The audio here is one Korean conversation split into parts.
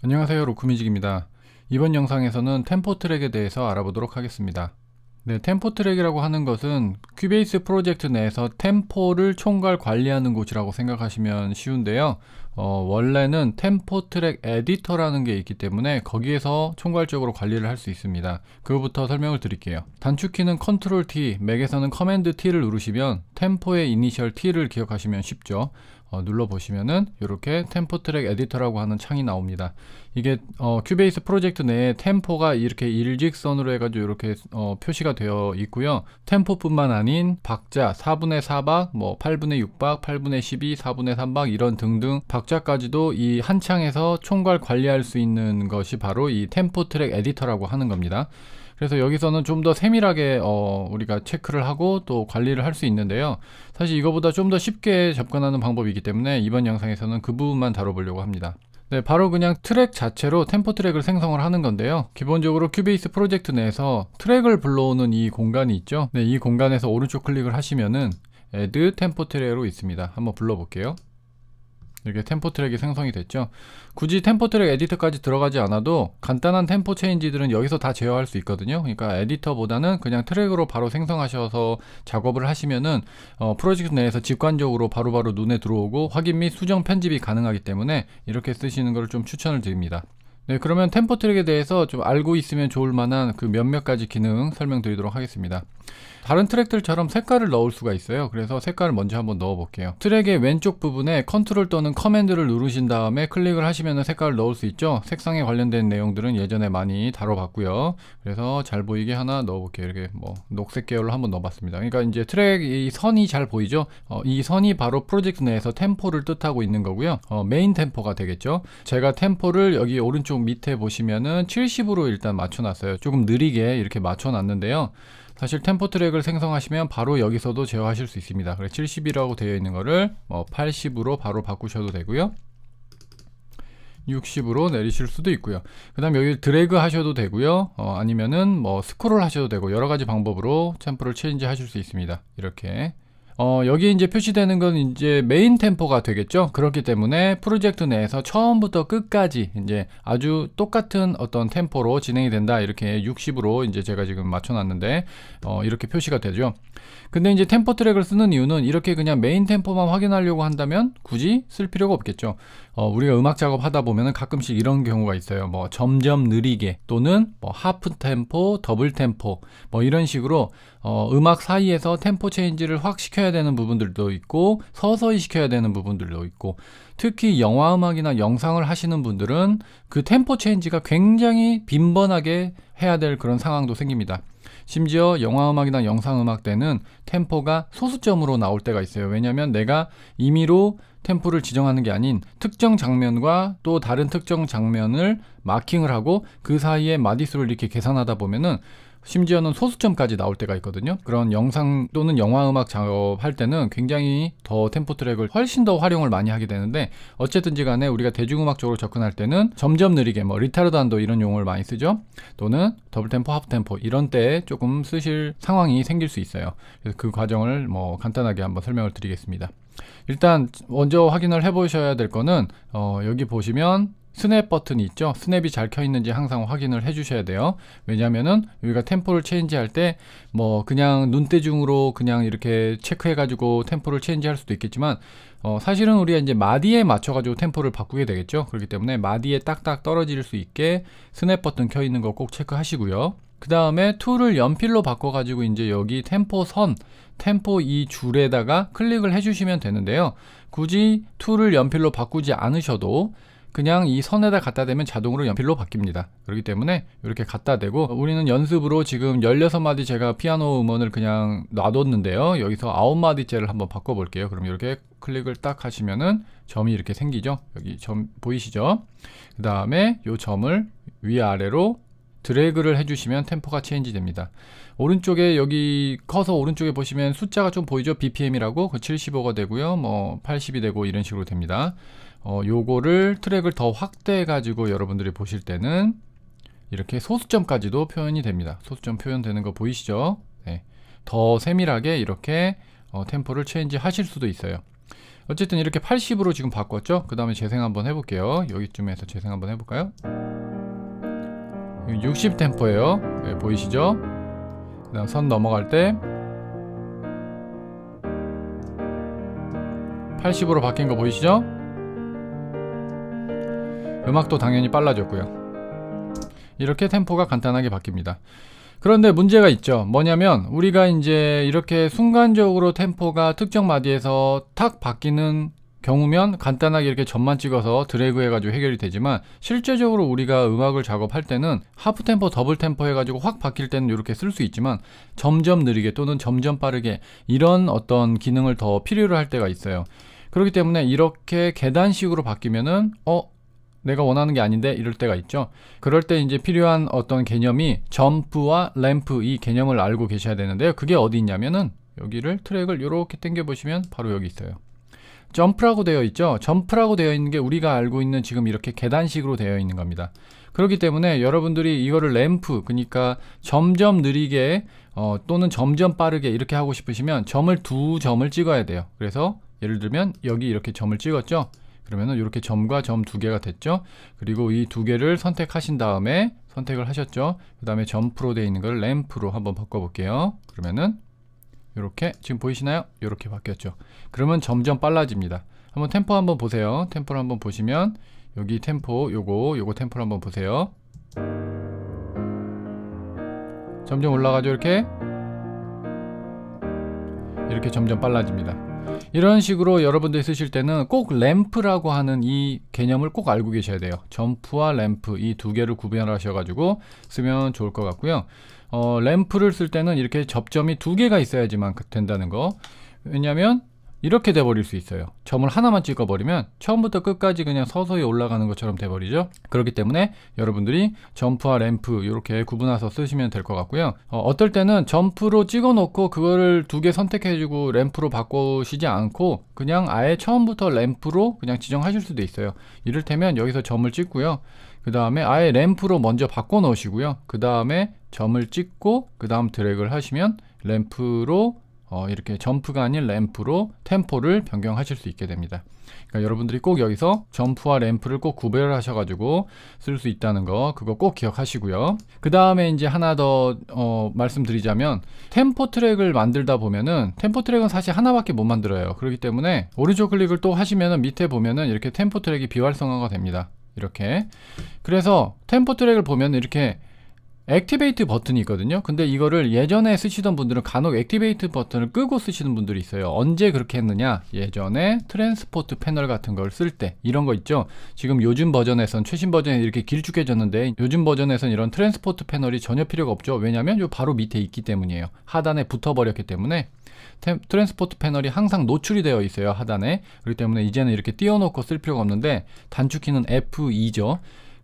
안녕하세요 로크뮤직입니다 이번 영상에서는 템포 트랙에 대해서 알아보도록 하겠습니다 네, 템포 트랙이라고 하는 것은 큐베이스 프로젝트 내에서 템포를 총괄 관리하는 곳이라고 생각하시면 쉬운데요 어, 원래는 템포 트랙 에디터라는 게 있기 때문에 거기에서 총괄적으로 관리를 할 수 있습니다. 그거부터 설명을 드릴게요. 단축키는 컨트롤 T, 맥에서는 커맨드 T를 누르시면 템포의 이니셜 T를 기억하시면 쉽죠. 어, 눌러보시면은 이렇게 템포 트랙 에디터라고 하는 창이 나옵니다. 이게 어, 큐베이스 프로젝트 내에 템포가 이렇게 일직선으로 해가지고 이렇게 어, 표시가 되어 있고요. 템포뿐만 아닌 박자, 4분의 4박, 뭐 8분의 6박, 8분의 12, 4분의 3박 이런 등등 박 적자까지도 이한 창에서 총괄 관리할 수 있는 것이 바로 이 템포 트랙 에디터라고 하는 겁니다. 그래서 여기서는 좀 더 세밀하게 어, 우리가 체크를 하고 또 관리를 할 수 있는데요. 사실 이거보다 좀 더 쉽게 접근하는 방법이기 때문에 이번 영상에서는 그 부분만 다뤄보려고 합니다. 네, 바로 그냥 트랙 자체로 템포 트랙을 생성을 하는 건데요. 기본적으로 큐베이스 프로젝트 내에서 트랙을 불러오는 이 공간이 있죠. 네, 이 공간에서 오른쪽 클릭을 하시면은 add 템포 트랙으로 있습니다. 한번 불러볼게요. 이렇게 템포 트랙이 생성이 됐죠. 굳이 템포 트랙 에디터까지 들어가지 않아도 간단한 템포 체인지들은 여기서 다 제어할 수 있거든요. 그러니까 에디터보다는 그냥 트랙으로 바로 생성하셔서 작업을 하시면은 어, 프로젝트 내에서 직관적으로 바로바로 눈에 들어오고 확인 및 수정 편집이 가능하기 때문에 이렇게 쓰시는 것을 좀 추천을 드립니다. 네, 그러면 템포 트랙에 대해서 좀 알고 있으면 좋을 만한 그 몇몇 가지 기능 설명드리도록 하겠습니다. 다른 트랙들처럼 색깔을 넣을 수가 있어요 그래서 색깔을 먼저 한번 넣어 볼게요 트랙의 왼쪽 부분에 컨트롤 또는 커맨드를 누르신 다음에 클릭을 하시면 색깔을 넣을 수 있죠 색상에 관련된 내용들은 예전에 많이 다뤄봤고요 그래서 잘 보이게 하나 넣어 볼게요 이렇게 뭐 녹색 계열로 한번 넣어 봤습니다 그러니까 이제 트랙 이 선이 잘 보이죠 어, 이 선이 바로 프로젝트 내에서 템포를 뜻하고 있는 거고요 어, 메인 템포가 되겠죠 제가 템포를 여기 오른쪽 밑에 보시면은 70으로 일단 맞춰놨어요 조금 느리게 이렇게 맞춰놨는데요 사실 템포 트랙을 생성하시면 바로 여기서도 제어하실 수 있습니다. 그래서 70이라고 되어 있는 거를 뭐 80으로 바로 바꾸셔도 되고요. 60으로 내리실 수도 있고요. 그 다음 여기 드래그 하셔도 되고요. 어, 아니면은 뭐 스크롤 하셔도 되고 여러 가지 방법으로 챔프를 체인지 하실 수 있습니다. 이렇게 어, 여기 이제 표시되는 건 이제 메인 템포가 되겠죠. 그렇기 때문에 프로젝트 내에서 처음부터 끝까지 이제 아주 똑같은 어떤 템포로 진행이 된다. 이렇게 60으로 이제 제가 지금 맞춰놨는데 어, 이렇게 표시가 되죠. 근데 이제 템포 트랙을 쓰는 이유는 이렇게 그냥 메인 템포만 확인하려고 한다면 굳이 쓸 필요가 없겠죠. 어, 우리가 음악 작업하다 보면 은 가끔씩 이런 경우가 있어요. 뭐 점점 느리게 또는 뭐 하프 템포, 더블 템포 뭐 이런 식으로 어, 음악 사이에서 템포 체인지를 확 시켜야 시켜야 되는 부분들도 있고 서서히 시켜야 되는 부분들도 있고 특히 영화 음악이나 영상을 하시는 분들은 그 템포 체인지가 굉장히 빈번하게 해야 될 그런 상황도 생깁니다. 심지어 영화 음악이나 영상 음악 때는 템포가 소수점으로 나올 때가 있어요. 왜냐하면 내가 임의로 템포를 지정하는 게 아닌 특정 장면과 또 다른 특정 장면을 마킹을 하고 그 사이에 마디수를 이렇게 계산하다 보면은 심지어는 소수점까지 나올 때가 있거든요 그런 영상 또는 영화 음악 작업할 때는 굉장히 더 템포 트랙을 훨씬 더 활용을 많이 하게 되는데 어쨌든지 간에 우리가 대중음악 적으로 접근할 때는 점점 느리게 뭐 리타르단도 이런 용어를 많이 쓰죠 또는 더블 템포 하프 템포 이런 때에 조금 쓰실 상황이 생길 수 있어요 그래서 그 과정을 뭐 간단하게 한번 설명을 드리겠습니다 일단 먼저 확인을 해 보셔야 될 거는 어, 여기 보시면 스냅 버튼이 있죠. 스냅이 잘 켜 있는지 항상 확인을 해 주셔야 돼요. 왜냐면은 여기가 템포를 체인지 할 때 뭐 그냥 눈대중으로 그냥 이렇게 체크해 가지고 템포를 체인지 할 수도 있겠지만 어, 사실은 우리가 이제 마디에 맞춰가지고 템포를 바꾸게 되겠죠. 그렇기 때문에 마디에 딱딱 떨어질 수 있게 스냅 버튼 켜 있는 거 꼭 체크하시고요. 그 다음에 툴을 연필로 바꿔가지고 이제 여기 템포 선, 템포 이 줄에다가 클릭을 해주시면 되는데요. 굳이 툴을 연필로 바꾸지 않으셔도 그냥 이 선에다 갖다 대면 자동으로 연필로 바뀝니다. 그렇기 때문에 이렇게 갖다 대고 우리는 연습으로 지금 16마디 제가 피아노 음원을 그냥 놔뒀는데요. 여기서 9마디째를 한번 바꿔볼게요. 그럼 이렇게 클릭을 딱 하시면은 점이 이렇게 생기죠. 여기 점 보이시죠? 그 다음에 요 점을 위아래로 드래그를 해주시면 템포가 체인지 됩니다. 오른쪽에 여기 커서 오른쪽에 보시면 숫자가 좀 보이죠? BPM이라고 75가 그 되고요. 뭐 80이 되고 이런 식으로 됩니다. 어, 요거를 트랙을 더 확대해 가지고 여러분들이 보실 때는 이렇게 소수점까지도 표현이 됩니다. 소수점 표현되는 거 보이시죠? 네. 더 세밀하게 이렇게 어, 템포를 체인지 하실 수도 있어요. 어쨌든 이렇게 80으로 지금 바꿨죠? 그 다음에 재생 한번 해볼게요. 여기쯤에서 재생 한번 해볼까요? 60 템포예요. 네, 보이시죠? 그냥선 넘어갈 때 80으로 바뀐 거 보이시죠? 음악도 당연히 빨라졌고요. 이렇게 템포가 간단하게 바뀝니다. 그런데 문제가 있죠. 뭐냐면 우리가 이제 이렇게 순간적으로 템포가 특정 마디에서 탁 바뀌는 경우면 간단하게 이렇게 점만 찍어서 드래그 해가지고 해결이 되지만 실제적으로 우리가 음악을 작업할 때는 하프 템포, 더블 템포 해가지고 확 바뀔 때는 이렇게 쓸 수 있지만 점점 느리게 또는 점점 빠르게 이런 어떤 기능을 더 필요로 할 때가 있어요. 그렇기 때문에 이렇게 계단식으로 바뀌면은 어 내가 원하는 게 아닌데 이럴 때가 있죠. 그럴 때 이제 필요한 어떤 개념이 점프와 램프 이 개념을 알고 계셔야 되는데요. 그게 어디 있냐면은 여기를 트랙을 이렇게 당겨 보시면 바로 여기 있어요. 점프라고 되어 있죠. 점프라고 되어 있는 게 우리가 알고 있는 지금 이렇게 계단식으로 되어 있는 겁니다. 그렇기 때문에 여러분들이 이거를 램프, 그러니까 점점 느리게 어, 또는 점점 빠르게 이렇게 하고 싶으시면 점을 두 점을 찍어야 돼요. 그래서 예를 들면 여기 이렇게 점을 찍었죠. 그러면은 이렇게 점과 점 두 개가 됐죠. 그리고 이 두 개를 선택하신 다음에 선택을 하셨죠. 그 다음에 점프로 되어 있는 걸 램프로 한번 바꿔볼게요. 그러면은 이렇게 지금 보이시나요? 이렇게 바뀌었죠. 그러면 점점 빨라집니다. 한번 템포 한번 보세요. 템포를 한번 보시면 여기 템포 요거 요거 템포를 한번 보세요. 점점 올라가죠 이렇게 이렇게 점점 빨라집니다. 이런 식으로 여러분들이 쓰실 때는 꼭 램프라고 하는 이 개념을 꼭 알고 계셔야 돼요 점프와 램프 이 두 개를 구별하셔 가지고 쓰면 좋을 것 같고요 어, 램프를 쓸 때는 이렇게 접점이 두 개가 있어야지만 그, 된다는 거 왜냐면 이렇게 돼버릴 수 있어요 점을 하나만 찍어버리면 처음부터 끝까지 그냥 서서히 올라가는 것처럼 돼버리죠 그렇기 때문에 여러분들이 점프와 램프 이렇게 구분해서 쓰시면 될 것 같고요 어, 떨 때는 점프로 찍어놓고 그거를 두 개 선택해주고 램프로 바꾸시지 않고 그냥 아예 처음부터 램프로 그냥 지정하실 수도 있어요 이를테면 여기서 점을 찍고요 그 다음에 아예 램프로 먼저 바꿔 넣으시고요. 그 다음에 점을 찍고 그 다음 드래그를 하시면 램프로 어, 이렇게 점프가 아닌 램프로 템포를 변경하실 수 있게 됩니다. 그러니까 여러분들이 꼭 여기서 점프와 램프를 꼭 구별을 하셔가지고 쓸 수 있다는 거 그거 꼭 기억하시고요. 그 다음에 이제 하나 더 어, 말씀드리자면 템포 트랙을 만들다 보면은 템포 트랙은 사실 하나밖에 못 만들어요. 그렇기 때문에 오른쪽 클릭을 또 하시면은 밑에 보면은 이렇게 템포 트랙이 비활성화가 됩니다. 이렇게 그래서 템포 트랙을 보면 이렇게 액티베이트 버튼이 있거든요 근데 이거를 예전에 쓰시던 분들은 간혹 액티베이트 버튼을 끄고 쓰시는 분들이 있어요 언제 그렇게 했느냐 예전에 트랜스포트 패널 같은 걸 쓸 때 이런 거 있죠 지금 요즘 버전에선 최신 버전에 이렇게 길쭉해졌는데 요즘 버전에선 이런 트랜스포트 패널이 전혀 필요가 없죠 왜냐면 요 바로 밑에 있기 때문이에요 하단에 붙어버렸기 때문에 트랜스포트 패널이 항상 노출이 되어 있어요 하단에 그렇기 때문에 이제는 이렇게 띄워놓고 쓸 필요가 없는데 단축키는 F2죠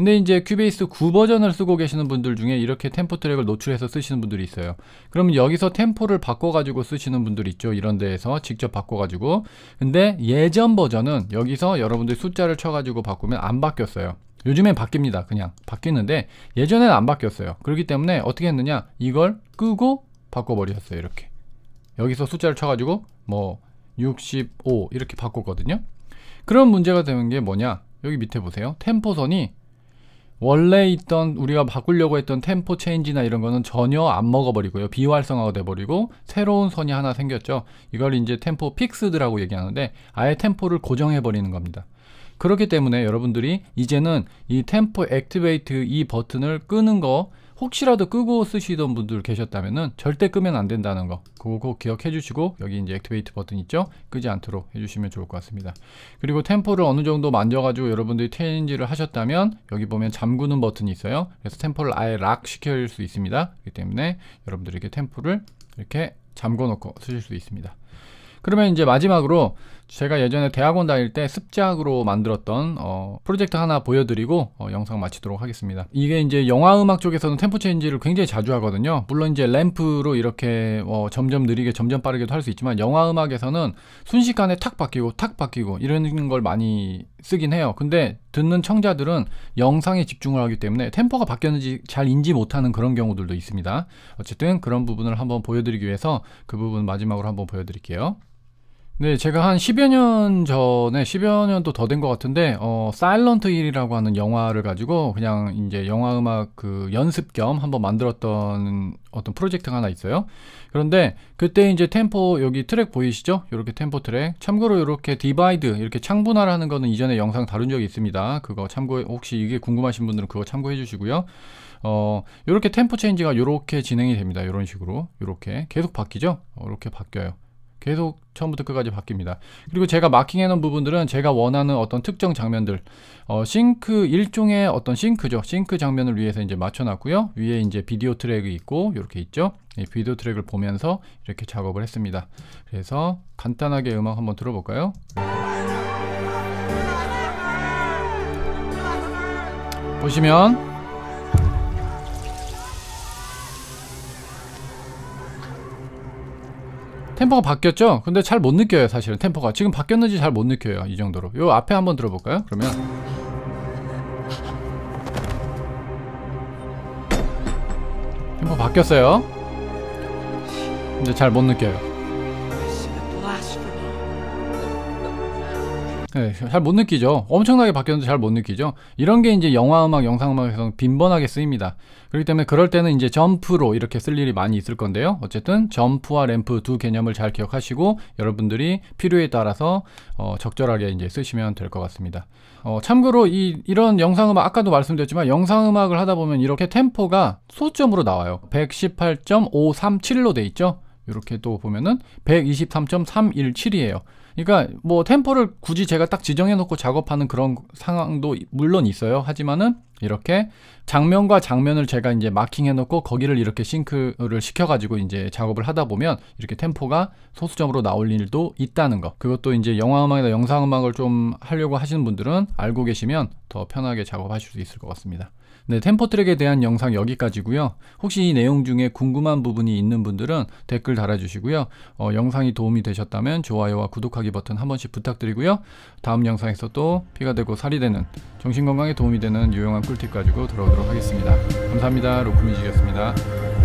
근데 이제 큐베이스 9 버전을 쓰고 계시는 분들 중에 이렇게 템포 트랙을 노출해서 쓰시는 분들이 있어요. 그러면 여기서 템포를 바꿔가지고 쓰시는 분들 있죠. 이런 데에서 직접 바꿔가지고. 근데 예전 버전은 여기서 여러분들 숫자를 쳐가지고 바꾸면 안 바뀌었어요. 요즘엔 바뀝니다. 그냥 바뀌는데 예전에는 안 바뀌었어요. 그렇기 때문에 어떻게 했느냐. 이걸 끄고 바꿔버리셨어요. 이렇게. 여기서 숫자를 쳐가지고 뭐 65 이렇게 바꿨거든요. 그런 문제가 되는 게 뭐냐. 여기 밑에 보세요. 템포선이 원래 있던 우리가 바꾸려고 했던 템포 체인지나 이런 거는 전혀 안 먹어버리고요. 비활성화가 돼버리고 새로운 선이 하나 생겼죠. 이걸 이제 템포 픽스드라고 얘기하는데 아예 템포를 고정해버리는 겁니다. 그렇기 때문에 여러분들이 이제는 이 템포 액티베이트 이 버튼을 끄는 거 혹시라도 끄고 쓰시던 분들 계셨다면은 절대 끄면 안 된다는 거 그거 꼭 기억해 주시고 여기 이제 액티베이트 버튼 있죠 끄지 않도록 해주시면 좋을 것 같습니다 그리고 템포를 어느 정도 만져가지고 여러분들이 체인지를 하셨다면 여기 보면 잠그는 버튼이 있어요 그래서 템포를 아예 락 시킬 수 있습니다 그렇기 때문에 여러분들이 이렇게 템포를 이렇게 잠궈 놓고 쓰실 수 있습니다 그러면 이제 마지막으로 제가 예전에 대학원 다닐 때 습작으로 만들었던 어, 프로젝트 하나 보여드리고 어, 영상 마치도록 하겠습니다. 이게 이제 영화 음악 쪽에서는 템포 체인지를 굉장히 자주 하거든요. 물론 이제 램프로 이렇게 어, 점점 느리게 점점 빠르게도 할 수 있지만 영화 음악에서는 순식간에 탁 바뀌고 탁 바뀌고 이런 걸 많이 쓰긴 해요. 근데 듣는 청자들은 영상에 집중을 하기 때문에 템포가 바뀌었는지 잘 인지 못하는 그런 경우들도 있습니다. 어쨌든 그런 부분을 한번 보여드리기 위해서 그 부분 마지막으로 한번 보여드릴게요. 네, 제가 한 10여 년 전에 10여 년도 더 된 것 같은데 어, 사일런트 1이라고 하는 영화를 가지고 그냥 이제 영화 음악 그 연습 겸 한번 만들었던 어떤 프로젝트가 하나 있어요. 그런데 그때 이제 템포 여기 트랙 보이시죠? 이렇게 템포 트랙. 참고로 이렇게 디바이드 이렇게 창분화라는 거는 이전에 영상 다룬 적이 있습니다. 그거 참고 해 혹시 이게 궁금하신 분들은 그거 참고해 주시고요. 어, 요렇게 템포 체인지가 요렇게 진행이 됩니다. 요런 식으로 요렇게 계속 바뀌죠? 이렇게 어, 바뀌어요. 계속 처음부터 끝까지 바뀝니다. 그리고 제가 마킹해 놓은 부분들은 제가 원하는 어떤 특정 장면들, 어, 싱크 일종의 어떤 싱크죠. 싱크 장면을 위해서 이제 맞춰 놨고요. 위에 이제 비디오 트랙이 있고 이렇게 있죠. 비디오 트랙을 보면서 이렇게 작업을 했습니다. 그래서 간단하게 음악 한번 들어볼까요? 보시면 템포가 바뀌었죠? 근데 잘 못 느껴요 사실은 템포가 지금 바뀌었는지 잘 못 느껴요 이 정도로 요 앞에 한번 들어볼까요? 그러면 템포 바뀌었어요 근데 잘 못 느껴요 네, 잘 못 느끼죠. 엄청나게 바뀌었는데 잘 못 느끼죠. 이런 게 이제 영화 음악, 영상 음악에서 빈번하게 쓰입니다. 그렇기 때문에 그럴 때는 이제 점프로 이렇게 쓸 일이 많이 있을 건데요. 어쨌든 점프와 램프 두 개념을 잘 기억하시고 여러분들이 필요에 따라서 어, 적절하게 이제 쓰시면 될 것 같습니다. 어, 참고로 이, 이런 영상 음악 아까도 말씀드렸지만 영상 음악을 하다 보면 이렇게 템포가 소점으로 나와요. 118.537로 돼 있죠. 이렇게 또 보면은 123.317이에요. 그러니까 뭐 템포를 굳이 제가 딱 지정해 놓고 작업하는 그런 상황도 물론 있어요. 하지만은 이렇게 장면과 장면을 제가 이제 마킹해 놓고 거기를 이렇게 싱크를 시켜 가지고 이제 작업을 하다 보면 이렇게 템포가 소수점으로 나올 일도 있다는 거. 그것도 이제 영화 음악이나 영상 음악을 좀 하려고 하시는 분들은 알고 계시면 더 편하게 작업하실 수 있을 것 같습니다. 네, 템포트랙에 대한 영상 여기까지고요. 혹시 이 내용 중에 궁금한 부분이 있는 분들은 댓글 달아주시고요. 어, 영상이 도움이 되셨다면 좋아요와 구독하기 버튼 한 번씩 부탁드리고요. 다음 영상에서 또 피가 되고 살이 되는 정신건강에 도움이 되는 유용한 꿀팁 가지고 돌아오도록 하겠습니다. 감사합니다. 로쿠미지였습니다.